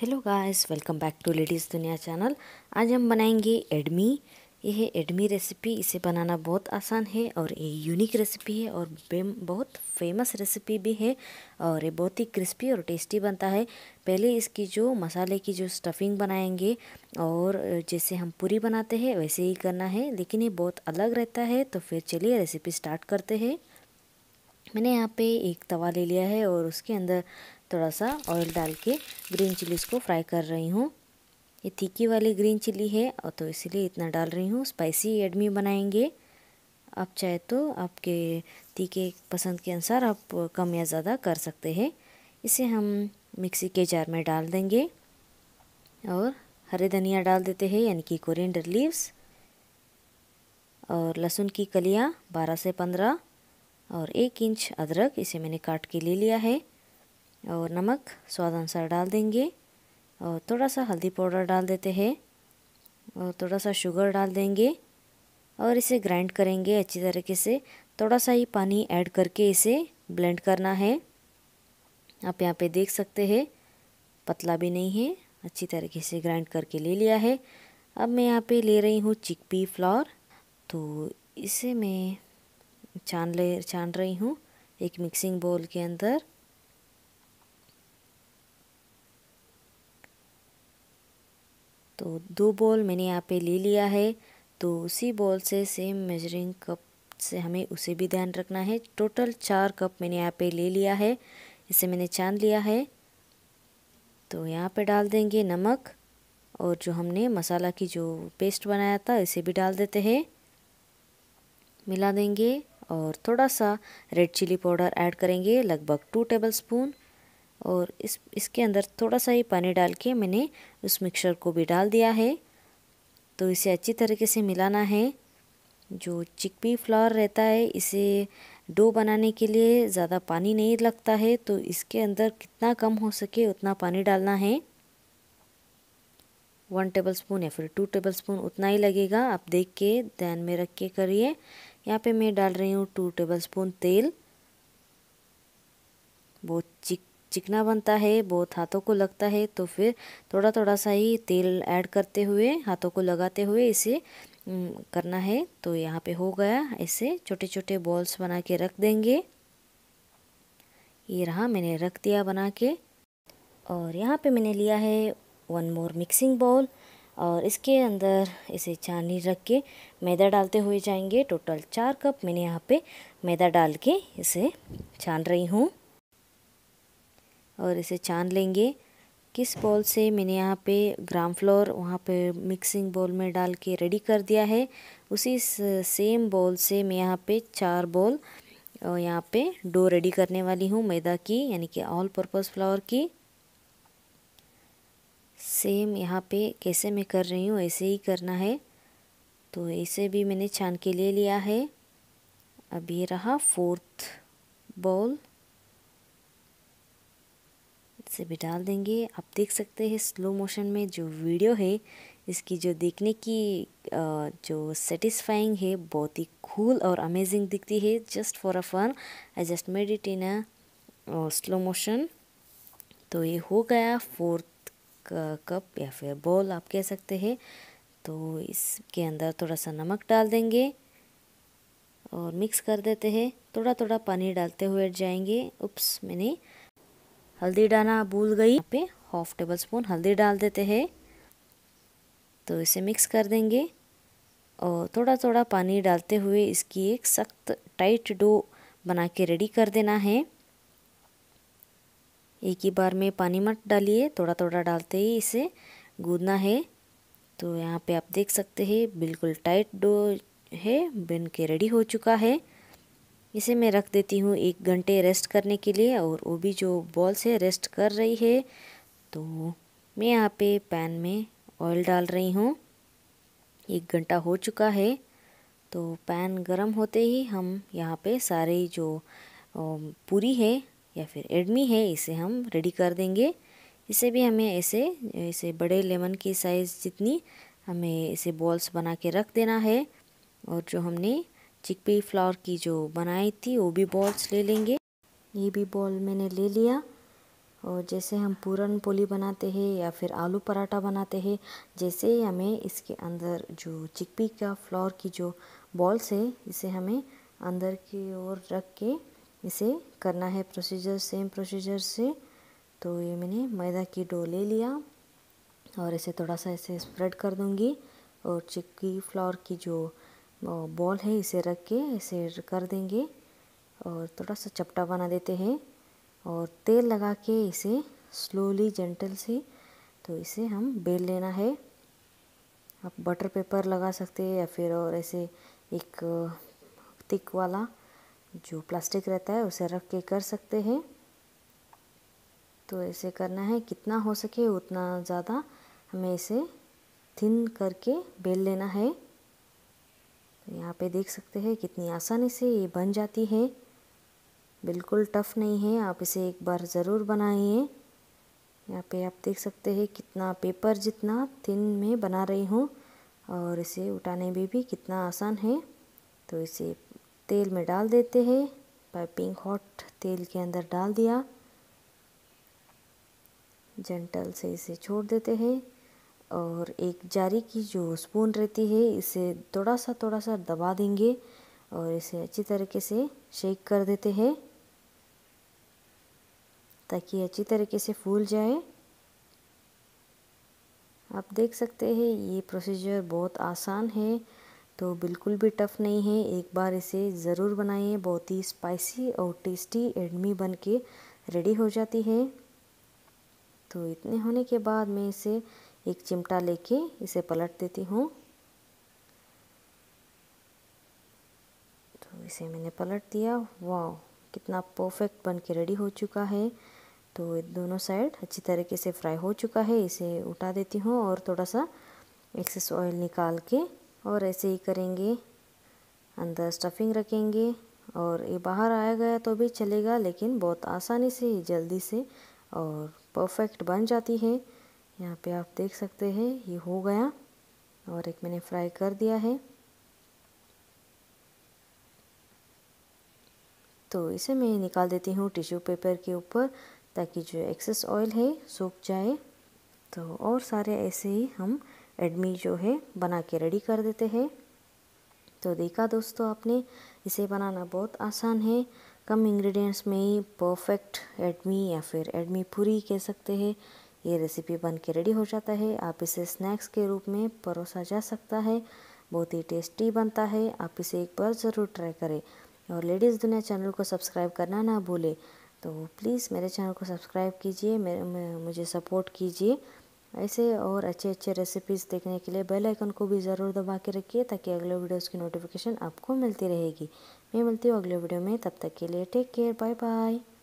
hello guys welcome back to ladies दुनिया channel आज हम बनाएंगे एडमी ये है एडमी रेसिपी इसे बनाना बहुत आसान है और ये यूनिक रेसिपी है और बहुत फेमस रेसिपी भी है और ये बहुत ही क्रिस्पी और टेस्टी बनता है पहले इसकी जो मसाले की जो स्टफिंग बनाएंगे और जैसे हम पूरी बनाते हैं वैसे ही करना है लेकिन ये बहुत अलग रहता है तो फिर चलिए रेसिपी स्टार्ट करते हैं मैंने यहाँ पे एक तवा ले लिया है और उसके अंदर थोड़ा सा ऑयल डाल के ग्रीन चिलीज़ को फ्राई कर रही हूँ ये तीखी वाली ग्रीन चिली है और तो इसीलिए इतना डाल रही हूँ स्पाइसी एडमी बनाएंगे आप चाहे तो आपके तीखे पसंद के अनुसार आप कम या ज़्यादा कर सकते हैं इसे हम मिक्सी के जार में डाल देंगे और हरे धनिया डाल देते हैं यानी कि कोरिएंडर लीव्स और लहसुन की कलियाँ 12 से 15 और एक इंच अदरक इसे मैंने काट के ले लिया है और नमक स्वाद अनुसार डाल देंगे और थोड़ा सा हल्दी पाउडर डाल देते हैं और थोड़ा सा शुगर डाल देंगे और इसे ग्राइंड करेंगे अच्छी तरीके से थोड़ा सा ही पानी ऐड करके इसे ब्लेंड करना है आप यहाँ पे देख सकते हैं पतला भी नहीं है अच्छी तरीके से ग्राइंड करके ले लिया है अब मैं यहाँ पे ले रही हूँ चिकपी फ्लावर तो इसे मैं छान ले छान रही हूँ एक मिक्सिंग बोल के अंदर तो दो बॉल मैंने यहाँ पे ले लिया है तो उसी बॉल से सेम मेजरिंग कप से हमें उसे भी ध्यान रखना है टोटल चार कप मैंने यहाँ पे ले लिया है इसे मैंने छान लिया है तो यहाँ पे डाल देंगे नमक और जो हमने मसाला की जो पेस्ट बनाया था इसे भी डाल देते हैं मिला देंगे और थोड़ा सा रेड चिली पाउडर ऐड करेंगे लगभग टू टेबल स्पून और इस इसके अंदर थोड़ा सा ही पानी डाल के मैंने उस मिक्सर को भी डाल दिया है तो इसे अच्छी तरीके से मिलाना है जो चिकपी फ्लावर रहता है इसे डो बनाने के लिए ज़्यादा पानी नहीं लगता है तो इसके अंदर कितना कम हो सके उतना पानी डालना है वन टेबल स्पून या फिर टू टेबल स्पून उतना ही लगेगा आप देख के ध्यान में रख के करिए यहाँ पे मैं डाल रही हूँ टू टेबल स्पून तेल वो चिक चिकना बनता है बहुत हाथों को लगता है तो फिर थोड़ा थोड़ा सा ही तेल ऐड करते हुए हाथों को लगाते हुए इसे करना है तो यहाँ पे हो गया ऐसे छोटे छोटे बॉल्स बना के रख देंगे ये रहा मैंने रख दिया बना के और यहाँ पे मैंने लिया है वन मोर मिक्सिंग बॉल और इसके अंदर इसे छानी रख के मैदा डालते हुए जाएंगे टोटल चार कप मैंने यहाँ पे मैदा डाल के इसे छान रही हूँ और इसे छान लेंगे किस बॉल से मैंने यहाँ पे ग्राम फ्लोर वहाँ पे मिक्सिंग बॉल में डाल के रेडी कर दिया है उसी सेम बॉल से मैं यहाँ पे चार बॉल और यहाँ पे डो रेडी करने वाली हूँ मैदा की यानी कि ऑल पर्पज़ फ्लावर की सेम यहाँ पे कैसे मैं कर रही हूँ ऐसे ही करना है तो इसे भी मैंने छान के ले लिया है अब ये रहा फोर्थ बॉल से भी डाल देंगे आप देख सकते हैं स्लो मोशन में जो वीडियो है इसकी जो देखने की जो सेटिस्फाइंग है बहुत ही कूल और अमेजिंग दिखती है just for a fun I just made it in a slow motion तो ये हो गया फोर्थ कप या फिर बॉल आप कह सकते हैं तो इसके अंदर थोड़ा सा नमक डाल देंगे और मिक्स कर देते हैं थोड़ा थोड़ा पानी डालते हुए जाएंगे उप्स मैंने हल्दी डालना भूल गई पे हाफ टेबल स्पून हल्दी डाल देते हैं तो इसे मिक्स कर देंगे और थोड़ा थोड़ा पानी डालते हुए इसकी एक सख्त टाइट डो बना के रेडी कर देना है एक ही बार में पानी मत डालिए थोड़ा थोड़ा डालते ही इसे गूदना है तो यहाँ पे आप देख सकते हैं बिल्कुल टाइट डो है बन के रेडी हो चुका है इसे मैं रख देती हूँ एक घंटे रेस्ट करने के लिए और वो भी जो बॉल्स है रेस्ट कर रही है तो मैं यहाँ पे पैन में ऑयल डाल रही हूँ एक घंटा हो चुका है तो पैन गरम होते ही हम यहाँ पे सारे जो पूरी है या फिर एडमी है इसे हम रेडी कर देंगे इसे भी हमें ऐसे ऐसे बड़े लेमन की साइज़ जितनी हमें इसे बॉल्स बना के रख देना है और जो हमने चिकपी फ्लावर की जो बनाई थी वो भी बॉल्स ले लेंगे ये भी बॉल मैंने ले लिया और जैसे हम पूरन पोली बनाते हैं या फिर आलू पराठा बनाते हैं जैसे ही हमें इसके अंदर जो चिकपी का फ्लोर की जो बॉल्स है इसे हमें अंदर की ओर रख के इसे करना है प्रोसीजर सेम प्रोसीजर से तो ये मैंने मैदा की डो ले लिया और इसे थोड़ा सा इसे स्प्रेड कर दूँगी और चिक्की फ्लावर की जो बॉल है इसे रख के ऐसे कर देंगे और थोड़ा सा चपटा बना देते हैं और तेल लगा के इसे स्लोली जेंटल से तो इसे हम बेल लेना है आप बटर पेपर लगा सकते हैं या फिर और ऐसे एक तिक वाला जो प्लास्टिक रहता है उसे रख के कर सकते हैं तो ऐसे करना है कितना हो सके उतना ज़्यादा हमें इसे थिन करके बेल लेना है तो यहाँ पे देख सकते हैं कितनी आसानी से ये बन जाती है बिल्कुल टफ नहीं है आप इसे एक बार ज़रूर बनाइए यहाँ पे आप देख सकते हैं कितना पेपर जितना थिन में बना रही हूँ और इसे उठाने में भी कितना आसान है तो इसे तेल में डाल देते हैं पाइपिंग हॉट तेल के अंदर डाल दिया जेंटल से इसे छोड़ देते हैं और एक जारी की जो स्पून रहती है इसे थोड़ा सा थोड़ा सा दबा देंगे और इसे अच्छी तरीके से शेक कर देते हैं ताकि अच्छी तरीके से फूल जाए आप देख सकते हैं ये प्रोसीजर बहुत आसान है तो बिल्कुल भी टफ़ नहीं है एक बार इसे ज़रूर बनाइए बहुत ही स्पाइसी और टेस्टी एडमी बन के रेडी हो जाती है तो इतने होने के बाद मैं इसे एक चिमटा लेके इसे पलट देती हूँ तो इसे मैंने पलट दिया वाह कितना परफेक्ट बन के रेडी हो चुका है तो दोनों साइड अच्छी तरीके से फ्राई हो चुका है इसे उठा देती हूँ और थोड़ा सा एक्सेस ऑयल निकाल के और ऐसे ही करेंगे अंदर स्टफिंग रखेंगे और ये बाहर आया गया तो भी चलेगा लेकिन बहुत आसानी से जल्दी से और परफेक्ट बन जाती है यहाँ पे आप देख सकते हैं ये हो गया और एक मैंने फ्राई कर दिया है तो इसे मैं निकाल देती हूँ टिश्यू पेपर के ऊपर ताकि जो एक्सेस ऑयल है सूख जाए तो और सारे ऐसे ही हम एडमी जो है बना के रेडी कर देते हैं तो देखा दोस्तों आपने इसे बनाना बहुत आसान है कम इंग्रेडिएंट्स में ही परफेक्ट एडमी या फिर एडमी पूरी कह सकते हैं ये रेसिपी बन के रेडी हो जाता है आप इसे स्नैक्स के रूप में परोसा जा सकता है बहुत ही टेस्टी बनता है आप इसे एक बार ज़रूर ट्राई करें और लेडीज़ दुनिया चैनल को सब्सक्राइब करना ना भूलें तो प्लीज़ मेरे चैनल को सब्सक्राइब कीजिए मुझे सपोर्ट कीजिए ऐसे और अच्छे अच्छे रेसिपीज़ देखने के लिए बेल आइकन को भी ज़रूर दबा के रखिए ताकि अगले वीडियोस की नोटिफिकेशन आपको मिलती रहेगी मैं मिलती हूँ अगले वीडियो में तब तक के लिए टेक केयर बाय बाय